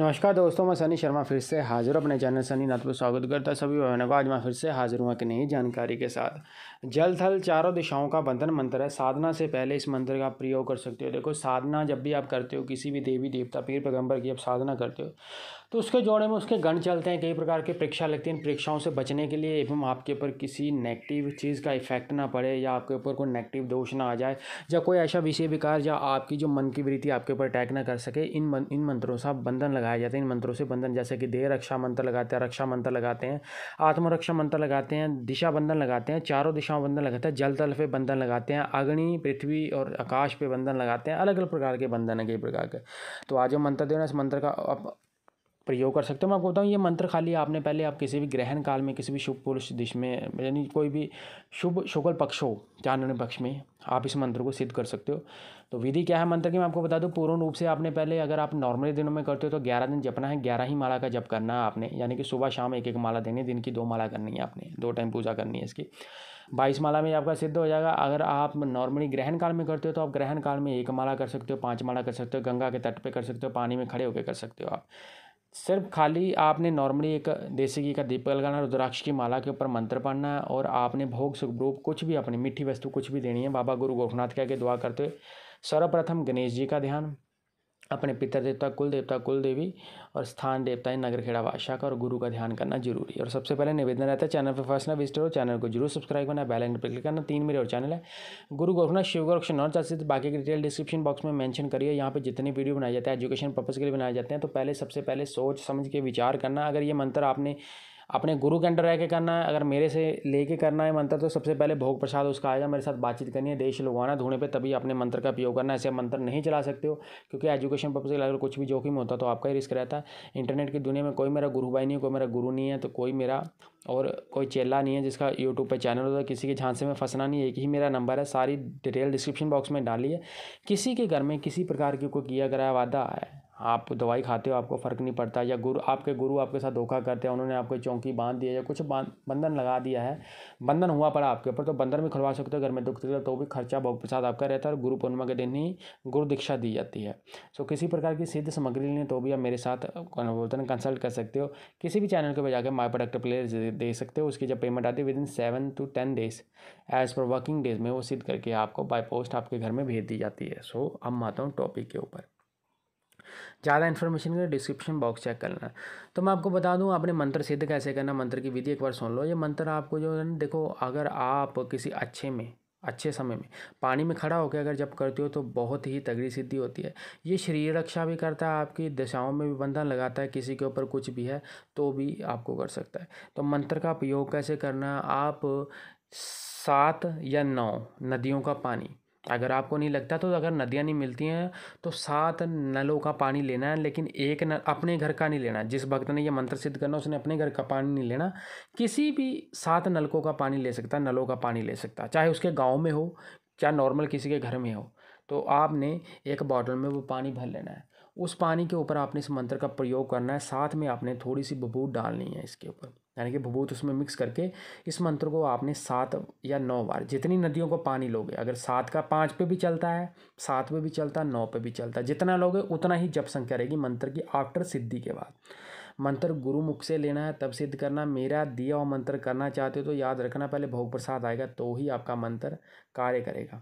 नमस्कार दोस्तों मैं सनी शर्मा फिर से हाजिर हूँ अपने चैनल सनी नाथ पर स्वागत करता सभी बहनों को आज मैं फिर से हाजिर हुआ कि नई जानकारी के साथ जल थल चारों दिशाओं का बंधन मंत्र है साधना से पहले इस मंत्र का आप प्रयोग कर सकते हो देखो साधना जब भी आप करते हो किसी भी देवी देवता पीर पैगंबर की आप साधना करते हो तो उसके जोड़े में उसके गण चलते हैं कई प्रकार की परीक्षा लगती है इन परीक्षाओं से बचने के लिए एवं आपके ऊपर किसी नेगेटिव चीज़ का इफेक्ट ना पड़े या आपके ऊपर कोई नेगेटिव दोष ना आ जाए या कोई ऐसा विषय विकार या आपकी जो मन की वृत्ति आपके ऊपर अटैक ना कर सके इन इन मंत्रों से आप बंधन लगा लगाया जाते हैं इन मंत्रों से बंधन जैसे कि देह रक्षा मंत्र लगाते हैं रक्षा मंत्र लगाते हैं आत्मरक्षा मंत्र लगाते हैं दिशा बंधन लगाते हैं चारों दिशाओं बंधन लगाते हैं जल तल पे बंधन लगाते हैं अग्नि पृथ्वी और आकाश पे बंधन लगाते हैं अलग अलग प्रकार के बंधन है कई प्रकार के तो आज हम मंत्र देना इस मंत्र का प्रयोग कर सकते हो मैं आपको बताऊँ ये मंत्र खाली आपने पहले आप किसी भी ग्रहण काल में किसी भी शुभ पुरुष दिश में यानी कोई भी शुभ शुक्ल पक्ष हो चांदन पक्ष में आप इस मंत्र को सिद्ध कर सकते हो तो विधि क्या है मंत्र की मैं आपको बता दूँ पूर्ण रूप से आपने पहले अगर आप नॉर्मली दिनों में करते हो तो ग्यारह दिन जपना है ग्यारह ही माला का जप करना है आपने यानी कि सुबह शाम एक एक माला देनी है दिन की दो माला करनी है आपने दो टाइम पूजा करनी है इसकी बाईस माला में आपका सिद्ध हो जाएगा अगर आप नॉर्मली ग्रहण काल में करते हो तो आप ग्रहण काल में एक माला कर सकते हो पाँच माला कर सकते हो गंगा के तट पर कर सकते हो पानी में खड़े होकर कर सकते हो आप सिर्फ खाली आपने नॉर्मली एक देसी घी का दीपक लगाना रुद्राक्ष की माला के ऊपर मंत्र पढ़ना है और आपने भोग सुखरूप कुछ भी अपनी मीठी वस्तु कुछ भी देनी है बाबा गुरु गोरखनाथ के आगे दुआ करते हुए सर्वप्रथम गणेश जी का ध्यान अपने पितर देवता कुल देवता कुल देवी और स्थान देवता है नगर खेड़ा बादशाह का और गुरु का ध्यान करना जरूरी है और सबसे पहले निवेदन रहता है चैनल पर फर्स्ट ना विजिटर हो चैनल को जरूर सब्सक्राइब करना बेल आइकन पर क्लिक करना तीन मेरे और चैनल है गुरु गोरखना शिव गोरक्ष नॉर्थ चाहते तो बाकी की डिटेल डिस्क्रिप्शन बॉक्स में मैंशन करिए यहाँ पर जितने वीडियो बनाए जाते हैं एजुकेशन पर्पज़ के लिए बनाए जाते हैं तो पहले सबसे पहले सोच समझ के विचार करना अगर ये मंत्र आपने अपने गुरु के अंडर रह के करना है अगर मेरे से लेके करना है मंत्र तो सबसे पहले भोग प्रसाद उसका आएगा मेरे साथ बातचीत करनी है देश लगवाना धोने पे तभी अपने मंत्र का उपयोग करना ऐसे मंत्र नहीं चला सकते हो क्योंकि एजुकेशन पर्पज के अगर कुछ भी जोखिम होता तो आपका ही रिस्क रहता है इंटरनेट की दुनिया में कोई मेरा गुरु भाई नहीं है कोई मेरा गुरु नहीं है तो कोई मेरा और कोई चेला नहीं है जिसका यूट्यूब पर चैनल होता है किसी के झांसे में फंसना नहीं है एक ही मेरा नंबर है सारी डिटेल डिस्क्रिप्शन बॉक्स में डाली है किसी के घर में किसी प्रकार की कोई किया गया वादा है आप दवाई खाते हो आपको फ़र्क नहीं पड़ता या गुरु आपके गुरु आपके साथ धोखा करते हैं उन्होंने आपको चौंकी बांध दिया या कुछ बंधन लगा दिया है बंधन हुआ पड़ा आपके ऊपर तो बंधन भी खुलवा सकते हो घर में दुख तकलीफ तो भी खर्चा बहुत प्रसाद आपका रहता है और गुरु पूर्णिमा के दिन ही गुरु दीक्षा दी जाती है सो किसी प्रकार की सिद्ध सामग्री लेनी तो भी आप मेरे साथ बोलते कंसल्ट कर सकते हो किसी भी चैनल पर जाकर माई प्रोडक्ट प्लेयर दे सकते हो उसकी जब पेमेंट आती है within seven to ten days as per working days में वो सिद्ध करके आपको बाई पोस्ट आपके घर में भेज दी जाती है सो अब आता हूँ टॉपिक के ऊपर ज़्यादा इन्फॉर्मेशन के लिए डिस्क्रिप्शन बॉक्स चेक कर लेना तो मैं आपको बता दूँ आपने मंत्र सिद्ध कैसे करना मंत्र की विधि एक बार सुन लो ये मंत्र आपको जो है ना देखो अगर आप किसी अच्छे में अच्छे समय में पानी में खड़ा होकर अगर जब करते हो तो बहुत ही तगड़ी सिद्धि होती है ये शरीर रक्षा भी करता है आपकी दशाओं में भी बंधन लगाता है किसी के ऊपर कुछ भी है तो भी आपको कर सकता है तो मंत्र का उपयोग कैसे करना आप सात या नौ नदियों का पानी अगर आपको नहीं लगता तो अगर नदियाँ नहीं मिलती हैं तो सात नलों का पानी लेना है लेकिन एक नल अपने घर का नहीं लेना जिस भक्त ने ये मंत्र सिद्ध करना उसने अपने घर का पानी नहीं लेना किसी भी सात नलकों का पानी ले सकता नलों का पानी ले सकता चाहे उसके गाँव में हो चाहे नॉर्मल किसी के घर में हो तो आपने एक बॉटल में वो पानी भर लेना है उस पानी के ऊपर आपने इस मंत्र का प्रयोग करना है साथ में आपने थोड़ी सी बबूत डालनी है इसके ऊपर यानी कि भभूत उसमें मिक्स करके इस मंत्र को आपने सात या नौ बार जितनी नदियों को पानी लोगे अगर सात का पाँच पे भी चलता है सात पे भी चलता है नौ पे भी चलता है जितना लोगे उतना ही जप संख्या रहेगी मंत्र की आफ्टर सिद्धि के बाद मंत्र गुरुमुख से लेना है तब सिद्ध करना मेरा दिया और मंत्र करना चाहते हो तो याद रखना पहले भोग प्रसाद आएगा तो ही आपका मंत्र कार्य करेगा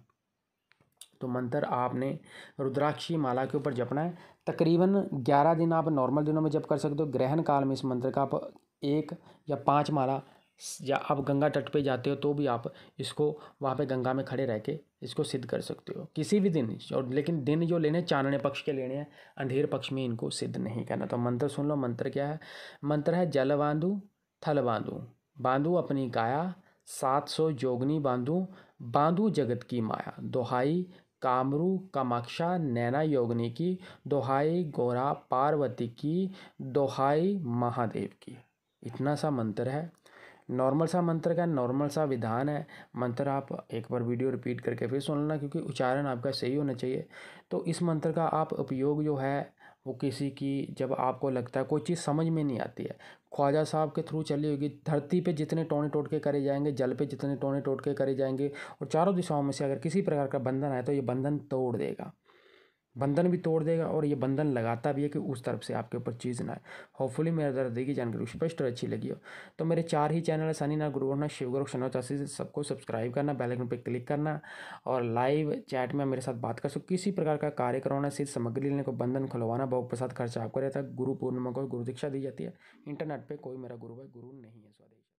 तो मंत्र आपने रुद्राक्षी माला के ऊपर जपना है तकरीबन ग्यारह दिन आप नॉर्मल दिनों में जप कर सकते हो ग्रहण काल में इस मंत्र का आप एक या पाँच माला या आप गंगा तट पे जाते हो तो भी आप इसको वहाँ पे गंगा में खड़े रह के इसको सिद्ध कर सकते हो किसी भी दिन और लेकिन दिन जो लेने चांदने पक्ष के लेने हैं अंधेर पक्ष में इनको सिद्ध नहीं करना तो मंत्र सुन लो मंत्र क्या है मंत्र है जल बांधू थल बांधू बांधू अपनी काया सात सौ जोगनी बांधू बांधू जगत की माया दोहाई कामरू कामाक्षा नैना योगनी की दोहाई गोरा पार्वती की दोहाई महादेव की इतना सा मंत्र है नॉर्मल सा मंत्र का नॉर्मल सा विधान है मंत्र आप एक बार वीडियो रिपीट करके फिर सुन लेना क्योंकि उच्चारण आपका सही होना चाहिए तो इस मंत्र का आप उपयोग जो है वो किसी की जब आपको लगता है कोई चीज़ समझ में नहीं आती है ख्वाजा साहब के थ्रू चली होगी धरती पे जितने टोने टोटके करे जाएंगे जल पे जितने टोने टोटके करे जाएंगे और चारों दिशाओं में से अगर किसी प्रकार का बंधन आए तो ये बंधन तोड़ देगा बंधन भी तोड़ देगा और ये बंधन लगाता भी है कि उस तरफ से आपके ऊपर चीज़ ना आए होपफुली मेरे द्वारा देगी जानकारी स्पष्ट और अच्छी लगी हो तो मेरे चार ही चैनल है सनी ना गुरु ना गुरु शनो चासी से सबको सब्सक्राइब करना आइकन पर क्लिक करना और लाइव चैट में मेरे साथ बात कर सको किसी प्रकार का कार्य करवाना सिर्फ सामग्री लेने को बंधन खुलवाना बहुत प्रसाद खर्चा आपको रहता है गुरु पूर्णिमा को गुरु दीक्षा दी जाती है इंटरनेट पर कोई मेरा गुरु है गुरु नहीं है स्वादेश